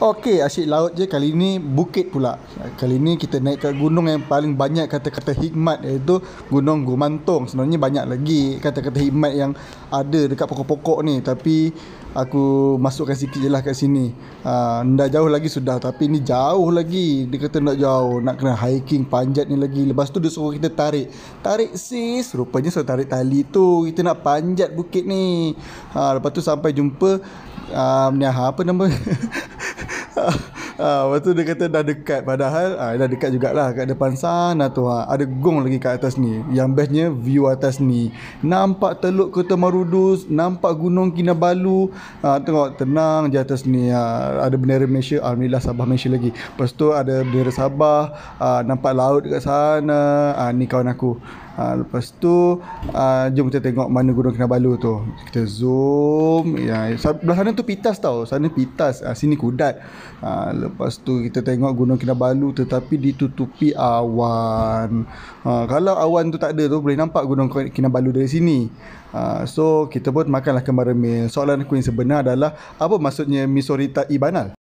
Okey, asyik laut je kali ni bukit pula. Kali ni kita naik ke gunung yang paling banyak kata-kata hikmat iaitu Gunung Gumantung. Sebenarnya banyak lagi kata-kata hikmat yang ada dekat pokok-pokok ni tapi aku masukkan sikit je lah kat sini. Ah, uh, dah jauh lagi sudah tapi ni jauh lagi. Dia kata nak jauh, nak kena hiking panjat ni lagi. Lepas tu dia suruh kita tarik. Tarik sis, rupanya suruh tarik tali tu. Kita nak panjat bukit ni. Ah, uh, lepas tu sampai jumpa um, ni apa nama Ah, ah, lepas tu dia kata dah dekat padahal ah, dah dekat jugalah kat depan sana tu ah. ada gong lagi kat atas ni yang bestnya view atas ni nampak teluk kota marudu nampak gunung kinabalu ah, tengok tenang je atas ni ah, ada bendera Malaysia Alhamdulillah Sabah Malaysia lagi lepas tu ada bendera Sabah ah, nampak laut dekat sana ah, ni kawan aku Ha, lepas tu uh, jom kita tengok mana Gunung Kinabalu tu. Kita zoom. Ya. Ya, Belah sana tu pitas tau Sana pitas uh, Sini kudat uh, Lepas tu kita tengok Gunung Kinabalu Tetapi ditutupi awan uh, Kalau awan tu tak ada tu Boleh nampak Gunung Kinabalu dari sini uh, So kita pun makanlah kembar remil Soalan aku yang sebenar adalah Apa maksudnya Misorita Ibanal?